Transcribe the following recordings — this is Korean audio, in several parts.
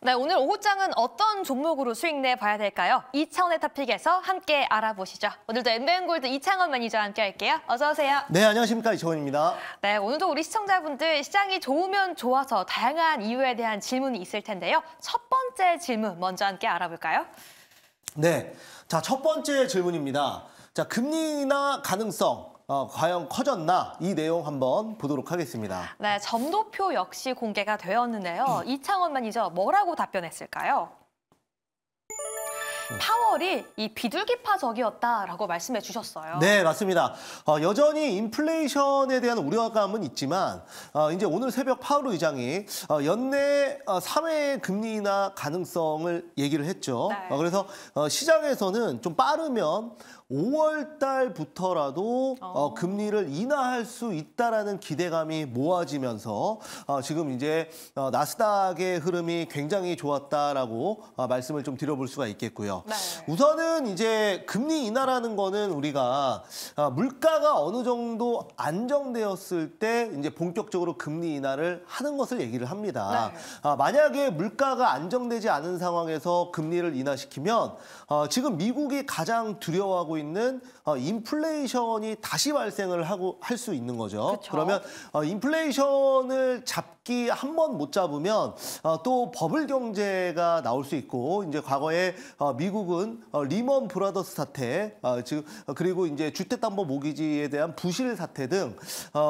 네, 오늘 오후장은 어떤 종목으로 수익 내 봐야 될까요? 이창원의 탑픽에서 함께 알아보시죠. 오늘도 MBN골드 이창원 매니저와 함께 할게요. 어서 오세요. 네, 안녕하십니까. 이창원입니다. 네, 오늘도 우리 시청자분들 시장이 좋으면 좋아서 다양한 이유에 대한 질문이 있을 텐데요. 첫 번째 질문 먼저 함께 알아볼까요? 네, 자, 첫 번째 질문입니다. 자, 금리나 가능성, 어, 과연 커졌나 이 내용 한번 보도록 하겠습니다. 네, 점도표 역시 공개가 되었는데요. 음. 이창원만 이저 뭐라고 답변했을까요? 음. 파월이 이 비둘기파적이었다라고 말씀해 주셨어요. 네, 맞습니다. 어, 여전히 인플레이션에 대한 우려감은 있지만 어, 이제 오늘 새벽 파월 의장이 어, 연내 3회 어, 금리나 가능성을 얘기를 했죠. 네. 어, 그래서 어, 시장에서는 좀 빠르면 5월 달부터라도 어. 어, 금리를 인하할 수 있다라는 기대감이 모아지면서 어, 지금 이제 어, 나스닥의 흐름이 굉장히 좋았다라고 어, 말씀을 좀 드려볼 수가 있겠고요. 네. 우선은 이제 금리 인하라는 거는 우리가 어, 물가가 어느 정도 안정되었을 때 이제 본격적으로 금리 인하를 하는 것을 얘기를 합니다. 네. 아, 만약에 물가가 안정되지 않은 상황에서 금리를 인하시키면 어, 지금 미국이 가장 두려워하고 있는 어, 인플레이션이 다시 발생을 하고 할 수 있는 거죠. 그쵸? 그러면 어, 인플레이션을 잡 잡기 한번 못 잡으면 어, 또 버블 경제가 나올 수 있고 이제 과거에 어, 미국은 어, 리먼 브라더스 사태 어, 그리고 이제 주택담보 모기지에 대한 부실 사태 등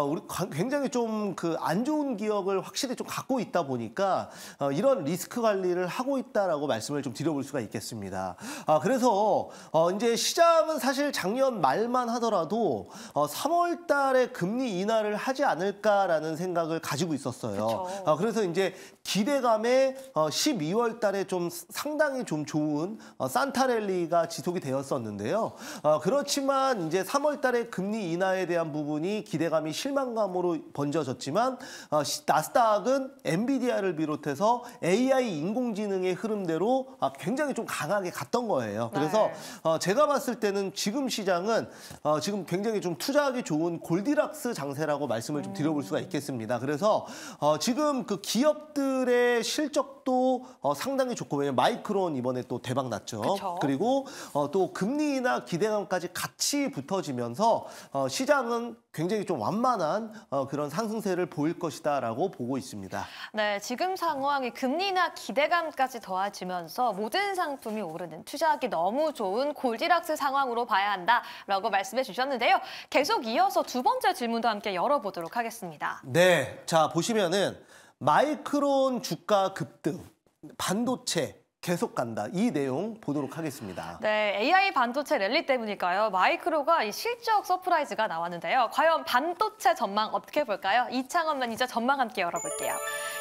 우리 굉장히 좀 그 안 좋은 기억을 확실히 좀 갖고 있다 보니까 이런 리스크 관리를 하고 있다라고 말씀을 좀 드려볼 수가 있겠습니다. 아, 그래서 이제 시장은 사실 작년 말만 하더라도 3월 달에 금리 인하를 하지 않을까라는 생각을 가지고 있었어요. 그렇죠. 어, 그래서 이제 기대감에 12월 어, 달에 좀 상당히 좀 좋은 어, 산타랠리가 지속이 되었었는데요. 어, 그렇지만 이제 3월 달에 금리 인하에 대한 부분이 기대감이 실망감으로 번져졌지만 나스닥은 엔비디아를 비롯해서 AI 인공지능의 흐름대로 아, 굉장히 좀 강하게 갔던 거예요. 그래서 네. 제가 봤을 때는 지금 시장은 지금 굉장히 좀 투자하기 좋은 골디락스 장세라고 말씀을 좀 드려볼 수가 있겠습니다. 그래서 지금 그 기업들 기들의 실적도 어, 상당히 좋고 왜냐면 마이크론 이번에 또 대박 났죠. 그쵸. 그리고 어, 또 금리나 기대감까지 같이 붙어지면서 어, 시장은 굉장히 좀 완만한 어, 그런 상승세를 보일 것이다라고 보고 있습니다. 네, 지금 상황이 금리나 기대감까지 더해지면서 모든 상품이 오르는 투자하기 너무 좋은 골디락스 상황으로 봐야 한다라고 말씀해 주셨는데요. 계속 이어서 두 번째 질문도 함께 열어보도록 하겠습니다. 네, 자 보시면은 마이크론 주가 급등, 반도체 계속 간다. 이 내용 보도록 하겠습니다. 네, AI 반도체 랠리 때문일까요? 마이크로가 이 실적 서프라이즈가 나왔는데요. 과연 반도체 전망 어떻게 볼까요? 이창원 매니저 전망 함께 열어볼게요.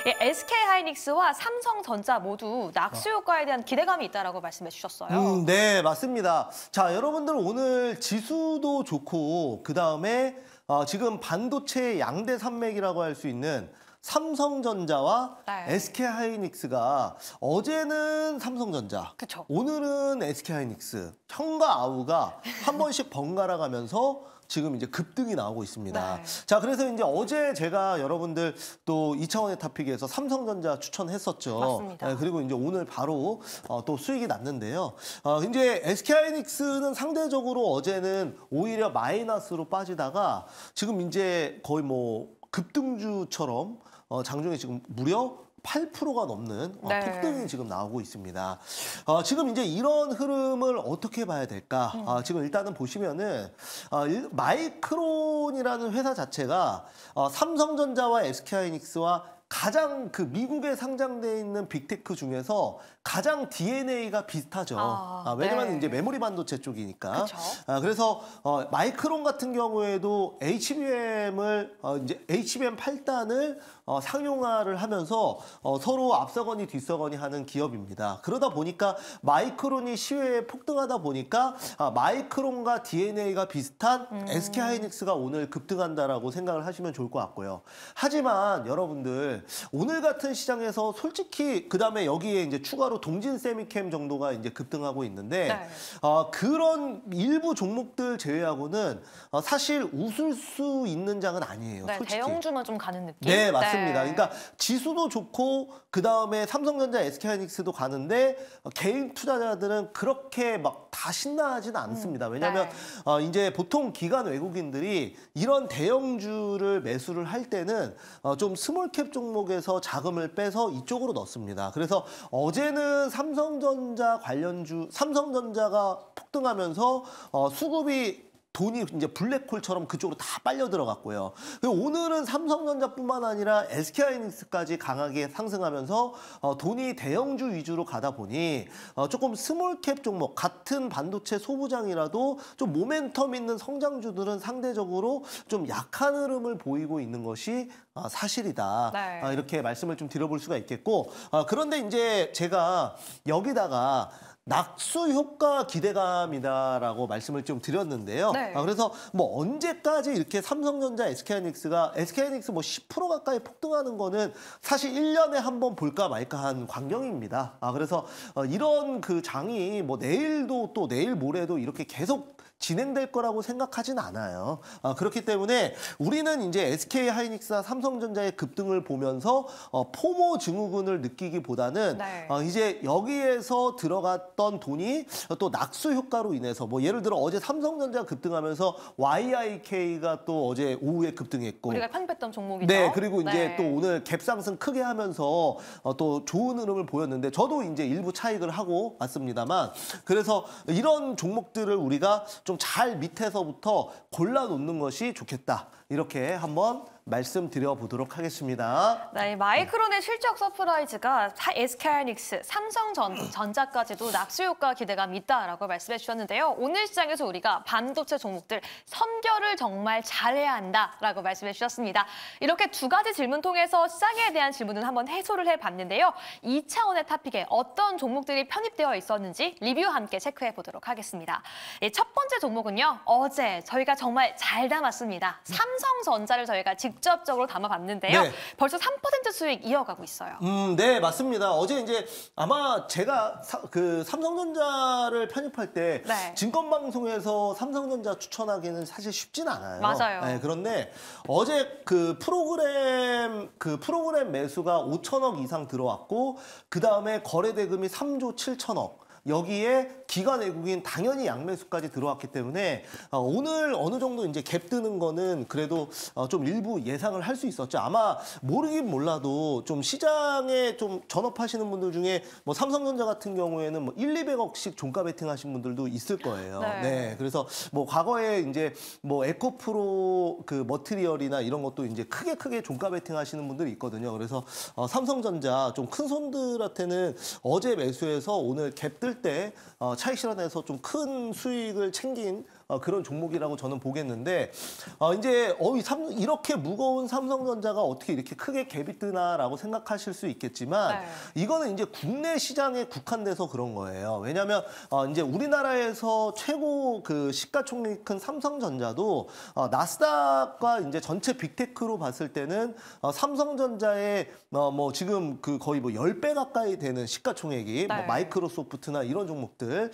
예, SK 하이닉스와 삼성전자 모두 낙수 효과에 대한 기대감이 있다라고 말씀해 주셨어요. 음, 네, 맞습니다. 자, 여러분들 오늘 지수도 좋고 그 다음에 어, 지금 반도체 양대 산맥이라고 할 수 있는 삼성전자와 네. SK하이닉스가 어제는 삼성전자, 그쵸. 오늘은 SK하이닉스, 형과 아우가 한 번씩 번갈아 가면서 지금 이제 급등이 나오고 있습니다. 네. 자, 그래서 이제 어제 제가 여러분들 또 이차원의 탑픽에서 삼성전자 추천했었죠. 맞습니다. 네, 그리고 이제 오늘 바로 어, 또 수익이 났는데요. 어, 이제 SK하이닉스는 상대적으로 어제는 오히려 마이너스로 빠지다가 지금 이제 거의 뭐 급등주처럼 어, 장중에 지금 무려 8%가 넘는 어, 네. 어, 폭등이 지금 나오고 있습니다. 어, 지금 이제 이런 흐름을 어떻게 봐야 될까? 음. 어, 지금 일단은 보시면은 어, 마이크론이라는 회사 자체가 어, 삼성전자와 SK하이닉스와 가장 그 미국에 상장돼 있는 빅테크 중에서 가장 DNA가 비슷하죠. 아, 아, 왜냐면 네. 이제 메모리 반도체 쪽이니까. 그 아, 그래서 어, 마이크론 같은 경우에도 HBM을 어, 이제 HBM 8단을 어, 상용화를 하면서 어, 서로 앞서거니 뒤서거니 하는 기업입니다. 그러다 보니까 마이크론이 시외에 폭등하다 보니까 아, 마이크론과 DNA가 비슷한 음. SK 하이닉스가 오늘 급등한다라고 생각을 하시면 좋을 것 같고요. 하지만 여러분들 오늘 같은 시장에서 솔직히 그 다음에 여기에 이제 추가로 동진 세미캠 정도가 이제 급등하고 있는데 네. 어, 그런 일부 종목들 제외하고는 어, 사실 웃을 수 있는 장은 아니에요. 네, 솔직히. 대형주만 좀 가는 느낌. 네, 네. 맞습니다. 네. 그러니까 지수도 좋고 그 다음에 삼성전자, SK하이닉스도 가는데 어, 개인 투자자들은 그렇게 막 다 신나하지는 않습니다. 음, 왜냐하면 네. 어, 이제 보통 기관 외국인들이 이런 대형주를 매수를 할 때는 어, 좀 스몰캡 종 종목에서 자금을 빼서 이쪽으로 넣습니다. 그래서 어제는 삼성전자 관련주 삼성전자가 폭등하면서 어, 수급이 돈이 이제 블랙홀처럼 그쪽으로 다 빨려 들어갔고요. 오늘은 삼성전자뿐만 아니라 SK하이닉스까지 강하게 상승하면서 어, 돈이 대형주 위주로 가다 보니 어, 조금 스몰캡 종목 같은 반도체 소부장이라도 좀 모멘텀 있는 성장주들은 상대적으로 좀 약한 흐름을 보이고 있는 것이 어, 사실이다. 네. 아, 이렇게 말씀을 좀 드려볼 수가 있겠고 어, 그런데 이제 제가 여기다가 낙수 효과 기대감이다라고 말씀을 좀 드렸는데요. 네. 아, 그래서 뭐 언제까지 이렇게 삼성전자 SK하이닉스가 SK하이닉스 뭐10% 가까이 폭등하는 거는 사실 1년에 한 번 볼까 말까 한 광경입니다. 아, 그래서 어, 이런 그 장이 뭐 내일도 또 내일 모레도 이렇게 계속 진행될 거라고 생각하진 않아요. 아, 그렇기 때문에 우리는 이제 SK 하이닉스와 삼성전자의 급등을 보면서 어, 포모 증후군을 느끼기보다는 네. 어, 이제 여기에서 들어갔던 돈이 또 낙수 효과로 인해서 뭐 예를 들어 어제 삼성전자 급등하면서 YIK가 또 어제 오후에 급등했고 우리가 편입했던 종목이죠. 네, 그리고 이제 네. 또 오늘 갭 상승 크게 하면서 어, 또 좋은 흐름을 보였는데 저도 이제 일부 차익을 하고 왔습니다만 그래서 이런 종목들을 우리가 좀잘 밑에서부터 골라 놓는 것이 좋겠다. 이렇게 한번 말씀드려보도록 하겠습니다. 네, 마이크론의 실적 서프라이즈가 SK하이닉스, 삼성전자까지도 낙수효과 기대감 있다라고 말씀해 주셨는데요. 오늘 시장에서 우리가 반도체 종목들 선별을 정말 잘해야 한다라고 말씀해 주셨습니다. 이렇게 두 가지 질문 통해서 시장에 대한 질문은 한번 해소를 해봤는데요. 이차원의 탑픽에 어떤 종목들이 편입되어 있었는지 리뷰 함께 체크해 보도록 하겠습니다. 예, 첫 번째 종목은요. 어제 저희가 정말 잘 담았습니다. 삼성전자를 저희가 직접 직접적으로 담아봤는데요. 네. 벌써 3% 수익 이어가고 있어요. 음, 네, 맞습니다. 어제 이제 아마 제가 사, 그 삼성전자를 편입할 때 네. 증권방송에서 삼성전자 추천하기는 사실 쉽진 않아요. 맞아요. 네, 그런데 어제 그 프로그램 그 프로그램 매수가 5천억 이상 들어왔고 그 다음에 거래 대금이 3조 7천억 여기에 기관 외국인 당연히 양매수까지 들어왔기 때문에 어, 오늘 어느 정도 이제 갭 뜨는 거는 그래도 어, 좀 일부 예상을 할 수 있었죠. 아마 모르긴 몰라도 좀 시장에 좀 전업하시는 분들 중에 뭐 삼성전자 같은 경우에는 뭐 1, 200억씩 종가 베팅하신 분들도 있을 거예요. 네. 네. 그래서 뭐 과거에 이제 뭐 에코프로 그 머트리얼이나 이런 것도 이제 크게 크게 종가 베팅하시는 분들이 있거든요. 그래서 어, 삼성전자 좀 큰 손들한테는 어제 매수해서 오늘 갭 뜰때 어, 어, 차익 실현에서 좀 큰 수익을 챙긴 어, 그런 종목이라고 저는 보겠는데 어, 이제 어, 삼, 이렇게 무거운 삼성전자가 어떻게 이렇게 크게 갭이 뜨나라고 생각하실 수 있겠지만 네. 이거는 이제 국내 시장에 국한돼서 그런 거예요. 왜냐하면 어, 이제 우리나라에서 최고 그시가총액큰 삼성전자도 나스닥과 이제 전체 빅테크로 봤을 때는 삼성전자의 뭐 지금 그 거의 뭐0배 가까이 되는 시가총액이 뭐 네. 뭐 마이크로소프트나 이런 종목들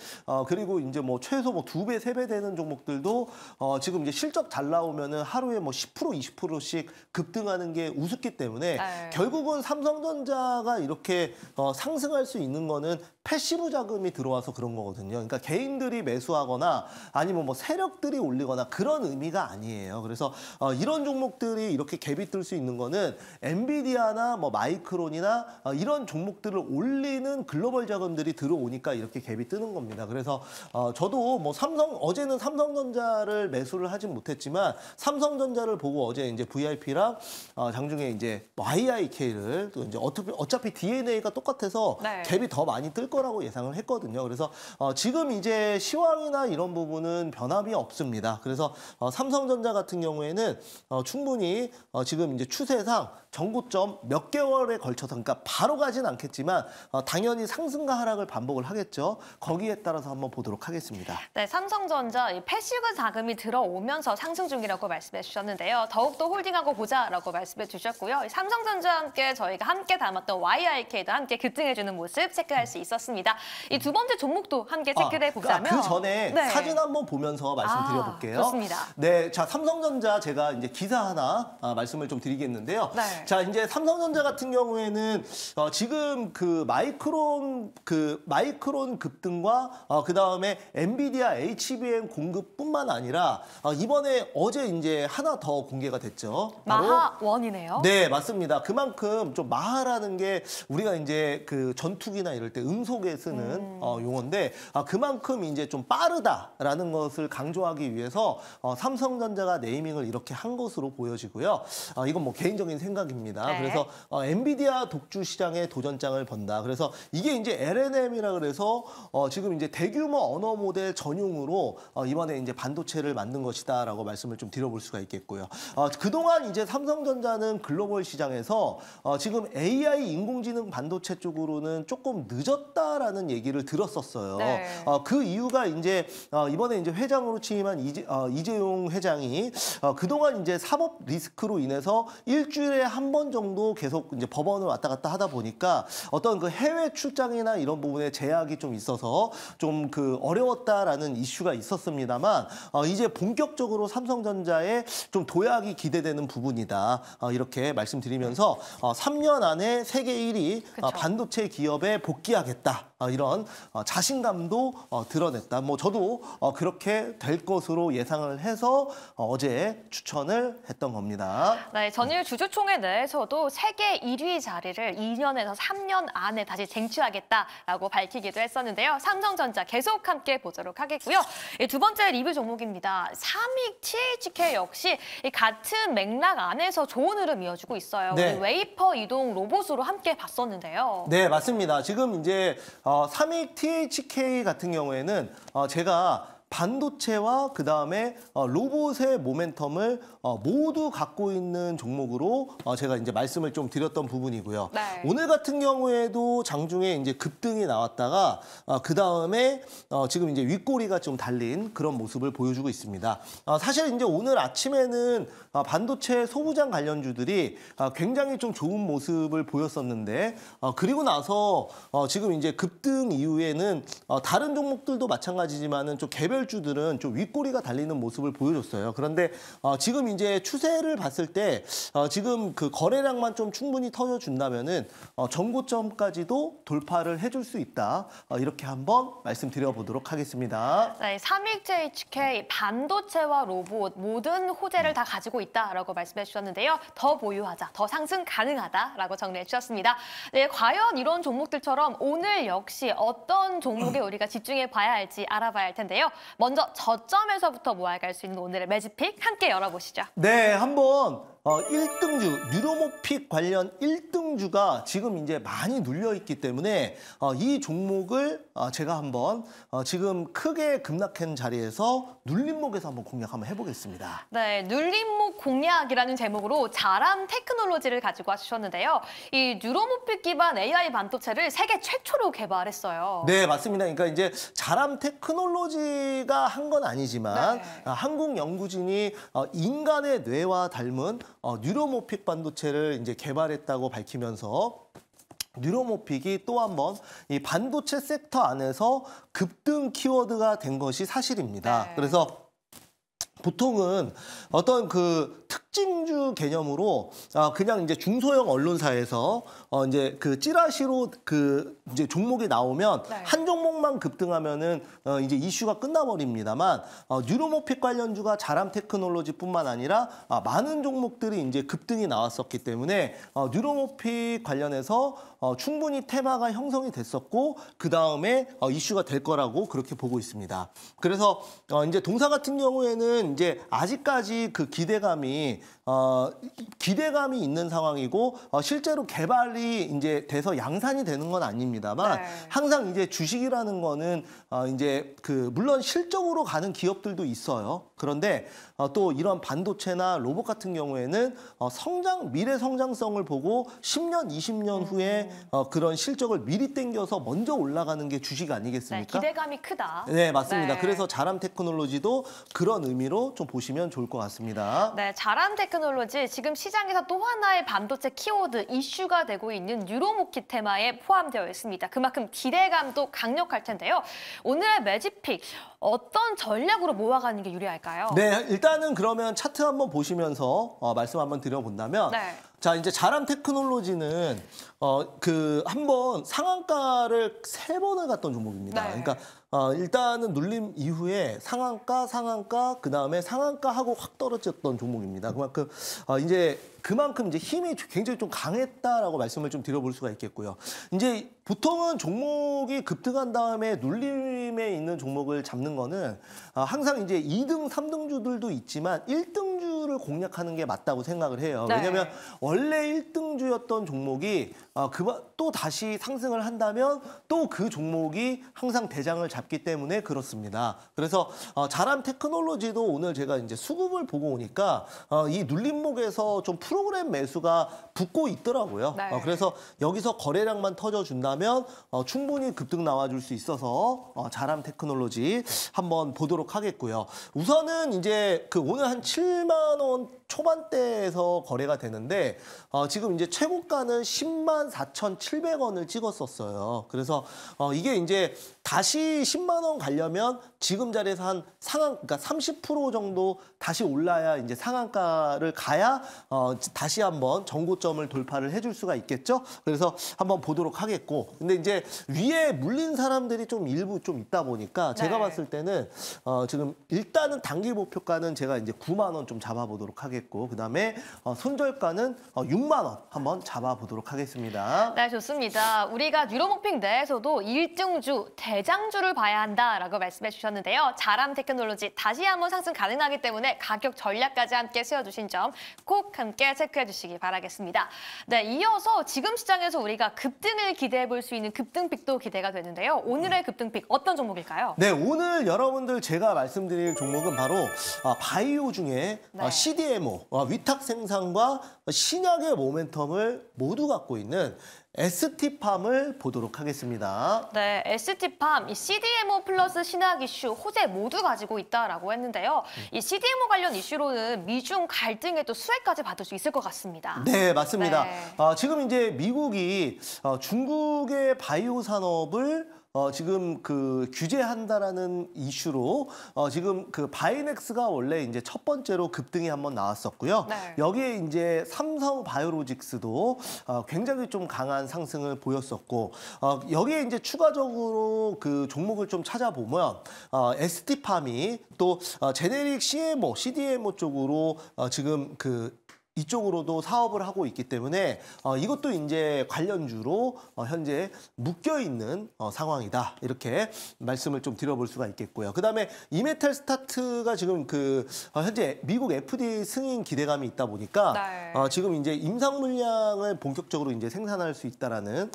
그리고 이제 뭐 최소 뭐 두배3배 되는 종목 종목들도 어, 지금 이제 실적 잘 나오면은 하루에 뭐10% 20%씩 급등하는 게 우습기 때문에 아유. 네. 결국은 삼성전자가 이렇게 어, 상승할 수 있는 거는 패시브 자금이 들어와서 그런 거거든요. 그러니까 개인들이 매수하거나 아니면 뭐 세력들이 올리거나 그런 의미가 아니에요. 그래서 어, 이런 종목들이 이렇게 갭이 뜰 수 있는 거는 엔비디아나 뭐 마이크론이나 어, 이런 종목들을 올리는 글로벌 자금들이 들어오니까 이렇게 갭이 뜨는 겁니다. 그래서 어, 저도 뭐 삼성 어제는 삼성전자를 매수를 하진 못했지만 삼성전자를 보고 어제 이제 VIP랑 어, 장중에 이제 YIK를 또 이제 어차피, 어차피 DNA가 똑같아서 네. 갭이 더 많이 뜰 거라고 예상을 했거든요. 그래서 어, 지금 이제 시황이나 이런 부분은 변함이 없습니다. 그래서 어, 삼성전자 같은 경우에는 어, 충분히 어, 지금 이제 추세상 전고점몇 개월에 걸쳐서 그러니까 바로 가진 않겠지만 어, 당연히 상승과 하락을 반복을 하겠죠. 거기에 따라서 한번 보도록 하겠습니다. 네, 삼성전자 이 패시브 자금이 들어오면서 상승 중이라고 말씀해 주셨는데요. 더욱더 홀딩하고 보자라고 말씀해 주셨고요. 삼성전자와 함께 저희가 함께 담았던 YIK도 함께 급등해 주는 모습 체크할 수 있었습니다. 봤습니다. 이두 번째 종목도 함께 아, 체크를 그러니까 해보자면 아, 그 전에 네. 사진 한 번 보면서 말씀드려볼게요. 아, 좋습니다. 네, 자 삼성전자 제가 이제 기사 하나 아, 말씀을 좀 드리겠는데요. 네. 자 이제 삼성전자 같은 경우에는 어, 지금 그 마이크론 그 마이크론 급등과 어, 그 다음에 엔비디아 HBM 공급뿐만 아니라 어, 이번에 어제 이제 하나 더 공개가 됐죠. 마하원이네요. 네, 맞습니다. 그만큼 좀 마하라는 게 우리가 이제 그 전투기나 이럴 때 응소 속에 쓰는 음. 어, 용어인데 아, 그만큼 이제 좀 빠르다라는 것을 강조하기 위해서 어, 삼성전자가 네이밍을 이렇게 한 것으로 보여지고요. 아, 이건 뭐 개인적인 생각입니다. 네. 그래서 어, 엔비디아 독주 시장에 도전장을 번다. 그래서 이게 이제 LNM이라 그래서 어, 지금 이제 대규모 언어 모델 전용으로 어, 이번에 이제 반도체를 만든 것이다라고 말씀을 좀 드려볼 수가 있겠고요. 어, 그동안 이제 삼성전자는 글로벌 시장에서 어, 지금 AI 인공지능 반도체 쪽으로는 조금 늦었다. 했다라는 얘기를 들었었어요. 네. 어, 그 이유가 이제 어, 이번에 이제 회장으로 취임한 이재, 어, 이재용 회장이 어, 그동안 이제 사법 리스크로 인해서 일주일에 한 번 정도 계속 이제 법원을 왔다 갔다 하다 보니까 어떤 그 해외 출장이나 이런 부분에 제약이 좀 있어서 좀 그 어려웠다라는 이슈가 있었습니다만 어, 이제 본격적으로 삼성전자에좀 도약이 기대되는 부분이다 어, 이렇게 말씀드리면서 어, 3년 안에 세계 1위 어, 반도체 기업에 복귀하겠다. 어, 이런 어, 자신감도 어, 드러냈다. 뭐 저도 그렇게 될 것으로 예상을 해서 어제 추천을 했던 겁니다. 네, 전일 주주총회 내에서도 세계 1위 자리를 2년에서 3년 안에 다시 쟁취하겠다라고 밝히기도 했었는데요. 삼성전자 계속 함께 보도록 하겠고요. 두 번째 리뷰 종목입니다. 3위 THK 역시 같은 맥락 안에서 좋은 흐름 이어주고 있어요. 네. 웨이퍼 이동 로봇으로 함께 봤었는데요. 네, 맞습니다. 지금 이제 어, 3익 THK 같은 경우에는 어, 제가 반도체와 그 다음에 어, 로봇의 모멘텀을 어, 모두 갖고 있는 종목으로 어, 제가 이제 말씀을 좀 드렸던 부분이고요. 네. 오늘 같은 경우에도 장중에 이제 급등이 나왔다가 그 다음에 지금 이제 윗꼬리가 좀 달린 그런 모습을 보여주고 있습니다. 사실 이제 오늘 아침에는 반도체 소부장 관련주들이 굉장히 좀 좋은 모습을 보였었는데 그리고 나서 지금 이제 급등 이후에는 다른 종목들도 마찬가지지만은 좀 개별 선발주들은 좀 윗꼬리가 달리는 모습을 보여줬어요. 그런데 어, 지금 이제 추세를 봤을 때 어, 지금 그 거래량만 좀 충분히 터져준다면은 어, 전고점까지도 돌파를 해줄 수 있다. 어, 이렇게 한번 말씀드려보도록 하겠습니다. 네, 삼익제이치 반도체와 로봇 모든 호재를 다 가지고 있다라고 말씀해 주셨는데요. 더 보유하자, 더 상승 가능하다라고 정리해 주셨습니다. 네, 과연 이런 종목들처럼 오늘 역시 어떤 종목에 우리가 집중해 봐야 할지 알아봐야 할 텐데요. 먼저 저점에서부터 모아갈 수 있는 오늘의 매직픽 함께 열어보시죠. 네, 한번 어, 1등주, 뉴로모픽 관련 1등주가 지금 이제 많이 눌려있기 때문에 어, 이 종목을 어, 제가 한번 어, 지금 크게 급락한 자리에서 눌림목에서 한번 공략 한번 해보겠습니다. 네, 눌림목 공략이라는 제목으로 자람 테크놀로지를 가지고 와주셨는데요. 이 뉴로모픽 기반 AI 반도체를 세계 최초로 개발했어요. 네, 맞습니다. 그러니까 이제 자람 테크놀로지가 한 건 아니지만 네. 한국 연구진이 인간의 뇌와 닮은 어, 뉴로모픽 반도체를 이제 개발했다고 밝히면서 뉴로모픽이 또 한 번 이 반도체 섹터 안에서 급등 키워드가 된 것이 사실입니다. 네. 그래서 보통은 어떤 그 특징주 개념으로 어, 그냥 이제 중소형 언론사에서 어, 이제 그 찌라시로 그 이제 종목이 나오면 네. 한 종목만 급등하면은 어, 이제 이슈가 끝나버립니다만 어, 뉴로모픽 관련주가 자람 테크놀로지뿐만 아니라 아, 많은 종목들이 이제 급등이 나왔었기 때문에 어, 뉴로모픽 관련해서 어, 충분히 테마가 형성이 됐었고 그 다음에 어, 이슈가 될 거라고 그렇게 보고 있습니다. 그래서 어, 이제 동사 같은 경우에는 이제 아직까지 그 기대감이 어, 기대감이 있는 상황이고 어, 실제로 개발이 이제 돼서 양산이 되는 건 아닙니다만 네. 항상 이제 주식이라는 거는 어, 이제 그 물론 실적으로 가는 기업들도 있어요. 그런데 어, 또 이런 반도체나 로봇 같은 경우에는 어, 성장 미래 성장성을 보고 10년, 20년 음. 후에 어, 그런 실적을 미리 땡겨서 먼저 올라가는 게 주식 아니겠습니까? 네, 기대감이 크다. 네, 맞습니다. 네. 그래서 자람 테크놀로지도 그런 의미로 좀 보시면 좋을 것 같습니다. 네, 자... 아람 테크놀로지 지금 시장에서 또 하나의 반도체 키워드 이슈가 되고 있는 유로모키 테마에 포함되어 있습니다. 그만큼 기대감도 강력할 텐데요. 오늘의 매직픽 어떤 전략으로 모아가는 게 유리할까요? 네, 일단은 그러면 차트 한번 보시면서 어, 말씀 한번 드려본다면 네. 자 이제 자람 테크놀로지는 어 그 한번 상한가를 세 번을 갔던 종목입니다. 네. 그러니까 어 일단은 눌림 이후에 상한가, 상한가, 그 다음에 상한가하고 확 떨어졌던 종목입니다. 그만큼 어 이제 그만큼 이제 힘이 굉장히 좀 강했다라고 말씀을 좀 드려볼 수가 있겠고요. 이제 보통은 종목이 급등한 다음에 눌림에 있는 종목을 잡는 거는 어, 항상 이제 2등, 3등주들도 있지만 1등 선두를 공략하는 게 맞다고 생각을 해요. 네. 왜냐하면 원래 1등주였던 종목이 어, 또 다시 상승을 한다면 또 그 종목이 항상 대장을 잡기 때문에 그렇습니다. 그래서 어, 자람 테크놀로지도 오늘 제가 이제 수급을 보고 오니까 어, 이 눌림목에서 좀 프로그램 매수가 붙고 있더라고요. 네. 그래서 여기서 거래량만 터져준다면 충분히 급등 나와줄 수 있어서 자람 테크놀로지 한번 보도록 하겠고요. 우선은 이제 그 오늘 한 7만 10만 원 초반대에서 거래가 되는데 어, 지금 이제 최고가는 10만 4,700원을 찍었었어요. 그래서 어, 이게 이제 다시 10만 원 가려면 지금 자리에서 한 상한 그러니까 30% 정도 다시 올라야 이제 상한가를 가야 어, 다시 한번 정고점을 돌파를 해줄 수가 있겠죠. 그래서 한번 보도록 하겠고 근데 이제 위에 물린 사람들이 좀 일부 좀 있다 보니까 제가 네. 봤을 때는 어, 지금 일단은 단기 목표가는 제가 이제 9만 원 좀 잡아. 잡아보도록 하겠고 그다음에 어, 손절가는 어, 6만 원 한번 잡아보도록 하겠습니다. 네, 좋습니다. 우리가 뉴로모핑 내에서도 일등주, 대장주를 봐야 한다라고 말씀해 주셨는데요. 자람 테크놀로지 다시 한번 상승 가능하기 때문에 가격 전략까지 함께 세워주신 점 꼭 함께 체크해 주시기 바라겠습니다. 네, 이어서 지금 시장에서 우리가 급등을 기대해 볼 수 있는 급등픽도 기대가 되는데요. 오늘의 음. 급등픽 어떤 종목일까요? 네, 오늘 여러분들 제가 말씀드릴 종목은 바로 아, 바이오 중에 어, 네. 네. CDMO, 어, 위탁 생산과 신약의 모멘텀을 모두 갖고 있는 ST팜을 보도록 하겠습니다. 네, ST팜, 이 CDMO 플러스 신약 이슈, 호재 모두 가지고 있다라고 했는데요. 이 CDMO 관련 이슈로는 미중 갈등의또 수혜까지 받을 수 있을 것 같습니다. 네, 맞습니다. 네. 아, 지금 이제 미국이 어, 중국의 바이오 산업을 어, 지금 그 규제한다라는 이슈로 어, 지금 그 바이넥스가 원래 이제 첫 번째로 급등이 한번 나왔었고요. 네. 여기에 이제 삼성 바이오로직스도 어, 굉장히 좀 강한 상승을 보였었고 어, 여기에 이제 추가적으로 그 종목을 좀 찾아보면 어, ST팜이 또 어, 제네릭 CMO, CDMO 뭐, 쪽으로 어, 지금 그 이쪽으로도 사업을 하고 있기 때문에 어, 이것도 이제 관련주로 어, 현재 묶여 있는 어, 상황이다 이렇게 말씀을 좀 드려볼 수가 있겠고요. 그다음에 이메탈 스타트가 지금 그 어, 현재 미국 FDA 승인 기대감이 있다 보니까 네. 어, 지금 이제 임상 물량을 본격적으로 이제 생산할 수 있다라는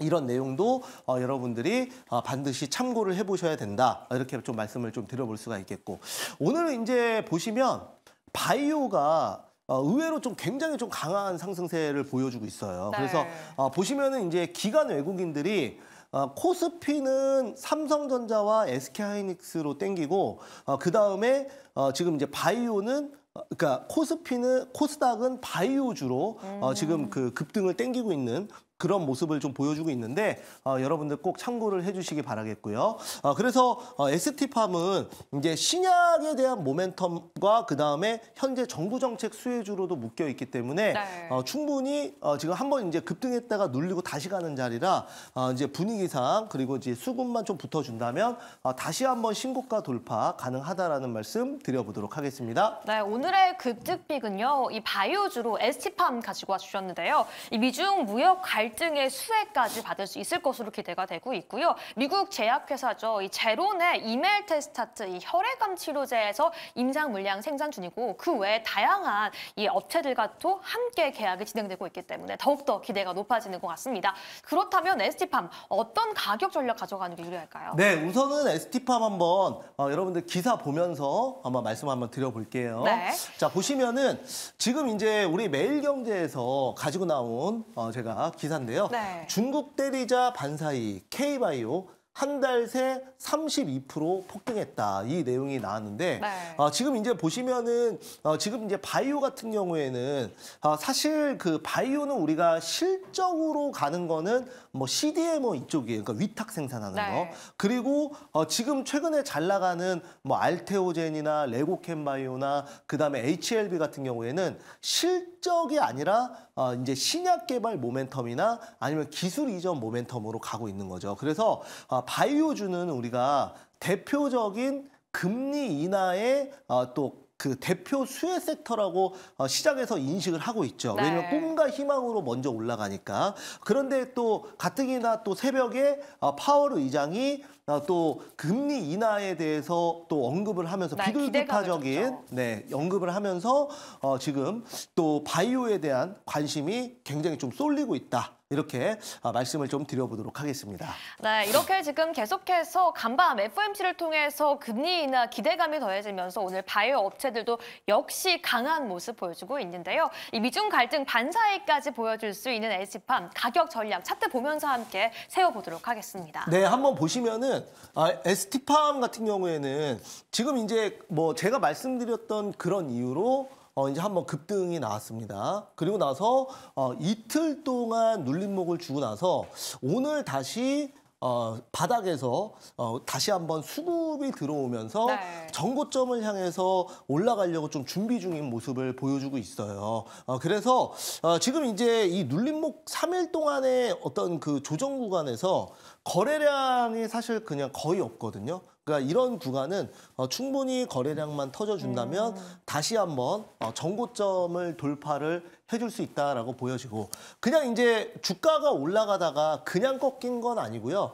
이런 내용도 어, 여러분들이 어, 반드시 참고를 해보셔야 된다 이렇게 좀 말씀을 좀 드려볼 수가 있겠고 오늘은 이제 보시면 바이오가 어, 의외로 좀 굉장히 좀 강한 상승세를 보여주고 있어요. 네. 그래서 어, 보시면은 이제 기관 외국인들이 어, 코스피는 삼성전자와 SK하이닉스로 땡기고 어, 그 다음에 어, 지금 이제 바이오는 어, 그러니까 코스피는 코스닥은 바이오주로 음. 어, 지금 음. 그 급등을 땡기고 있는 그런 모습을 좀 보여주고 있는데 어, 여러분들 꼭 참고를 해주시기 바라겠고요. 어, 그래서 어, ST팜은 이제 신약에 대한 모멘텀과 그 다음에 현재 정부 정책 수혜주로도 묶여 있기 때문에 네. 어, 충분히 어, 지금 한 번 이제 급등했다가 눌리고 다시 가는 자리라 어, 이제 분위기상 그리고 이제 수급만 좀 붙어준다면 어, 다시 한번 신고가 돌파 가능하다라는 말씀 드려보도록 하겠습니다. 네, 오늘의 급등픽은요 이 바이오주로 ST팜 가지고 와주셨는데요. 이 미중 무역 갈 갈등의 수혜까지 받을 수 있을 것으로 기대가 되고 있고요. 미국 제약회사죠. 이 제론의 이멜 테스타트 이 혈액암 치료제에서 임상 물량 생산 중이고 그 외에 다양한 이 업체들과 또 함께 계약이 진행되고 있기 때문에 더욱더 기대가 높아지는 것 같습니다. 그렇다면 에스티팜 어떤 가격 전략 가져가는 게 유리할까요? 네, 우선은 에스티팜 한번 어, 여러분들 기사 보면서 한번 말씀 한번 드려볼게요. 네. 자 보시면은 지금 이제 우리 매일경제에서 가지고 나온 어, 제가 기사 회사인데요. 네. 중국 대리자 반사이 K바이오 한달새32% 폭등했다. 이 내용이 나왔는데 네. 어, 지금 이제 보시면은 어, 지금 이제 바이오 같은 경우에는 어, 사실 그 바이오는 우리가 실적으로 가는 거는 뭐 CDMO 뭐 이쪽이에요. 그러니까 위탁 생산하는 네. 거. 그리고 어, 지금 최근에 잘 나가는 뭐 알테오젠이나 레고캔 바이오나 그다음에 HLB 같은 경우에는 실적이 아니라 어, 이제 신약 개발 모멘텀이나 아니면 기술 이전 모멘텀으로 가고 있는 거죠. 그래서 어, 바이오주는 우리가 대표적인 금리 인하의 어, 또그 대표 수혜 섹터라고 어, 시장에서 인식을 하고 있죠. 네. 왜냐하면 꿈과 희망으로 먼저 올라가니까. 그런데 또 가뜩이나 또 새벽에 어, 파월 의장이 어, 또 금리 인하에 대해서 또 언급을 하면서 비둘기파적인 네, 언급을 하면서 어, 지금 또 바이오에 대한 관심이 굉장히 좀 쏠리고 있다. 이렇게 어, 말씀을 좀 드려보도록 하겠습니다. 네, 이렇게 지금 계속해서 간밤 FOMC를 통해서 금리 인하 기대감이 더해지면서 오늘 바이오 업체들도 역시 강한 모습 보여주고 있는데요. 이 미중 갈등 반사이까지 보여줄 수 있는 에스팜 가격 전략 차트 보면서 함께 세워보도록 하겠습니다. 네, 한번 보시면은 보면은 아, 에스티팜 같은 경우에는 지금 이제 뭐 제가 말씀드렸던 그런 이유로 어, 이제 한번 급등이 나왔습니다. 그리고 나서 어, 이틀 동안 눌림목을 주고 나서 오늘 다시 어, 바닥에서 어, 다시 한번 수급이 들어오면서 네. 정고점을 향해서 올라가려고 좀 준비 중인 모습을 보여주고 있어요. 어, 그래서 어, 지금 이제 이 눌림목 3일 동안의 어떤 그 조정 구간에서 거래량이 사실 그냥 거의 없거든요. 그러니까 이런 구간은 어, 충분히 거래량만 터져준다면 음. 다시 한번 어, 정고점을 돌파를 해줄 수 있다라고 보여지고 그냥 이제 주가가 올라가다가 그냥 꺾인 건 아니고요.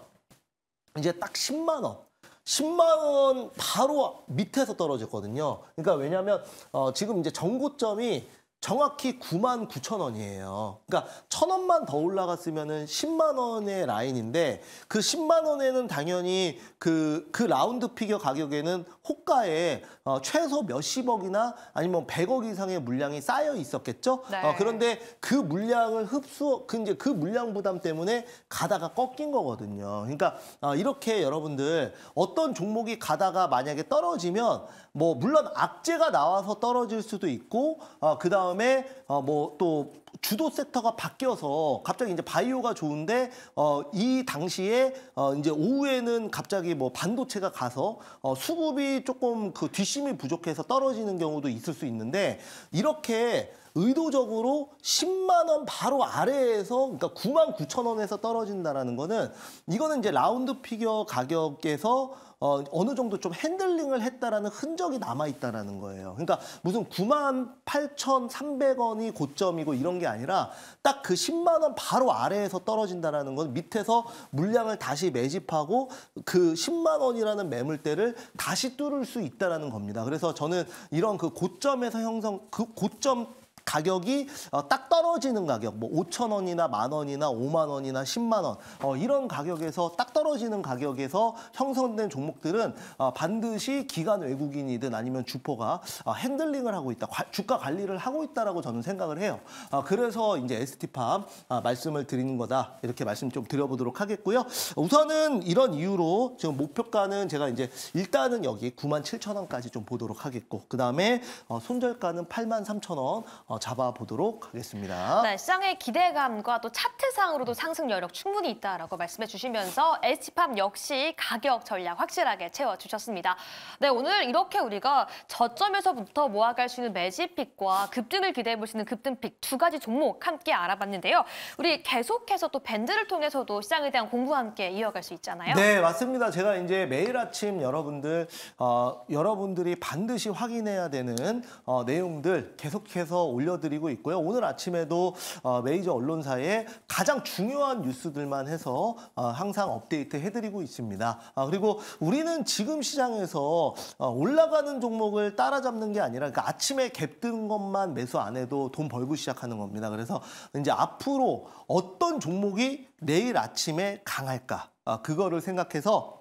이제 딱 10만 원. 10만 원 바로 밑에서 떨어졌거든요. 그러니까 왜냐하면 어, 지금 이제 정고점이 정확히 9만 9천 원이에요. 그러니까 천 원만 더 올라갔으면은 10만 원의 라인인데 그 10만 원에는 당연히 그, 그 라운드 피겨 가격에는 호가에 어, 최소 몇십억이나 아니면 100억 이상의 물량이 쌓여 있었겠죠. 어, 네. 어, 그런데 그 물량을 흡수, 그 이제 그 물량 부담 때문에 가다가 꺾인 거거든요. 그러니까 어, 이렇게 여러분들 어떤 종목이 가다가 만약에 떨어지면 뭐 물론 악재가 나와서 떨어질 수도 있고 어, 그 다음에 어, 뭐또 주도 섹터가 바뀌어서 갑자기 이제 바이오가 좋은데 어, 이 당시에 어, 이제 오후에는 갑자기 뭐 반도체가 가서 어, 수급이 조금 그 뒷심이 부족해서 떨어지는 경우도 있을 수 있는데 이렇게 의도적으로 10만 원 바로 아래에서 그러니까 9만 9천 원에서 떨어진다라는 거는 이거는 이제 라운드 피겨 가격에서 어, 어느 정도 좀 핸들링을 했다라는 흔적이 남아 있다라는 거예요. 그러니까 무슨 9만 8,300원이 고점이고 이런 게 아니라 딱 그 10만 원 바로 아래에서 떨어진다라는 건 밑에서 물량을 다시 매집하고 그 10만 원이라는 매물대를 다시 뚫을 수 있다라는 겁니다. 그래서 저는 이런 그 고점에서 형성 그 고점 가격이 어, 딱 떨어지는 가격, 뭐 5천 원이나 만 원이나 5만 원이나 10만 원 어, 이런 가격에서 딱 떨어지는 가격에서 형성된 종목들은 어, 반드시 기관 외국인이든 아니면 주포가 핸들링을 하고 있다, 주가 관리를 하고 있다라고 저는 생각을 해요. 그래서 이제 ST팜 아, 말씀을 드리는 거다 이렇게 말씀 좀 드려보도록 하겠고요. 우선은 이런 이유로 지금 목표가는 제가 이제 일단은 여기 9만 7천 원까지 좀 보도록 하겠고 그 다음에 손절가는 8만 3천 원. 어, 잡아보도록 하겠습니다. 네, 시장의 기대감과 또 차트상으로도 상승 여력 충분히 있다라고 말씀해 주시면서 H팝 역시 가격 전략 확실하게 채워주셨습니다. 네, 오늘 이렇게 우리가 저점에서부터 모아갈 수 있는 매집픽과 급등을 기대해 볼 수 있는 급등픽 두 가지 종목 함께 알아봤는데요. 우리 계속해서 또 밴드를 통해서도 시장에 대한 공부 함께 이어갈 수 있잖아요. 네, 맞습니다. 제가 이제 매일 아침 여러분들 어, 여러분들이 반드시 확인해야 되는 어, 내용들 계속해서 올 올려드리고 있고요. 오늘 아침에도 어, 메이저 언론사의 가장 중요한 뉴스들만 해서 어, 항상 업데이트 해드리고 있습니다. 아, 그리고 우리는 지금 시장에서 어, 올라가는 종목을 따라잡는 게 아니라 그러니까 아침에 갭뜬 것만 매수 안 해도 돈 벌고 시작하는 겁니다. 그래서 이제 앞으로 어떤 종목이 내일 아침에 강할까 아, 그거를 생각해서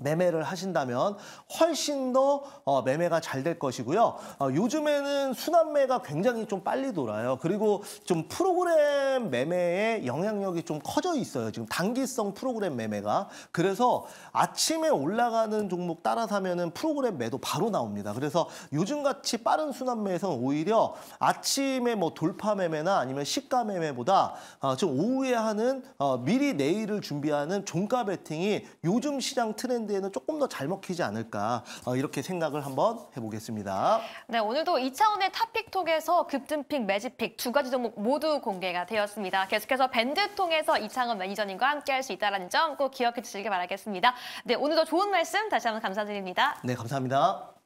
매매를 하신다면 훨씬 더 어, 매매가 잘 될 것이고요. 어, 요즘에는 순환매가 굉장히 좀 빨리 돌아요. 그리고 좀 프로그램 매매에 영향력이 좀 커져 있어요. 지금 단기성 프로그램 매매가. 그래서 아침에 올라가는 종목 따라 사면은 프로그램 매도 바로 나옵니다. 그래서 요즘같이 빠른 순환매에서는 오히려 아침에 뭐 돌파 매매나 아니면 시가 매매보다 어, 좀 오후에 하는 어, 미리 내일을 준비하는 종가 베팅이 요즘 시장 트렌드 트렌드에는 조금 더 잘 먹히지 않을까 어, 이렇게 생각을 한번 해보겠습니다. 네, 오늘도 이차원의 탑픽톡에서 급등픽, 매집픽두 가지 종목 모두 공개가 되었습니다. 계속해서 밴드 통해서 이창원 매니저님과 함께할 수 있다는 점 꼭 기억해 주시길 바라겠습니다. 네, 오늘도 좋은 말씀 다시 한번 감사드립니다. 네, 감사합니다.